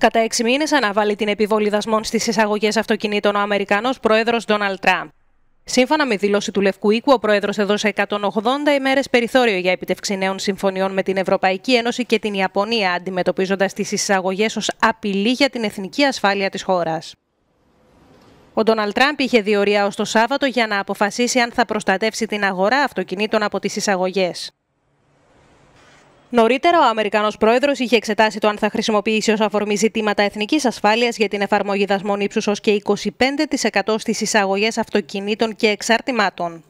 Κατά έξι μήνες αναβάλει την επιβολή δασμών στις εισαγωγές αυτοκινήτων ο Αμερικανός πρόεδρος Ντόναλτ Τραμπ. Σύμφωνα με δήλωση του Λευκού Οίκου, ο πρόεδρος έδωσε 180 ημέρες περιθώριο για επιτευξη νέων συμφωνιών με την Ευρωπαϊκή Ένωση και την Ιαπωνία, αντιμετωπίζοντας τις εισαγωγές ως απειλή για την εθνική ασφάλεια της χώρας. Ο Ντόναλτ Τραμπ είχε διορία ως το Σάββατο για να αποφασίσει αν θα προστατεύσει την αγορά αυτοκινήτων από τις εισαγωγές. Νωρίτερα, ο Αμερικανός πρόεδρος είχε εξετάσει το αν θα χρησιμοποιήσει ως αφορμή ζητήματα εθνικής ασφάλειας για την εφαρμογή δασμών ύψους ως και 25% στις εισαγωγές αυτοκινήτων και εξαρτημάτων.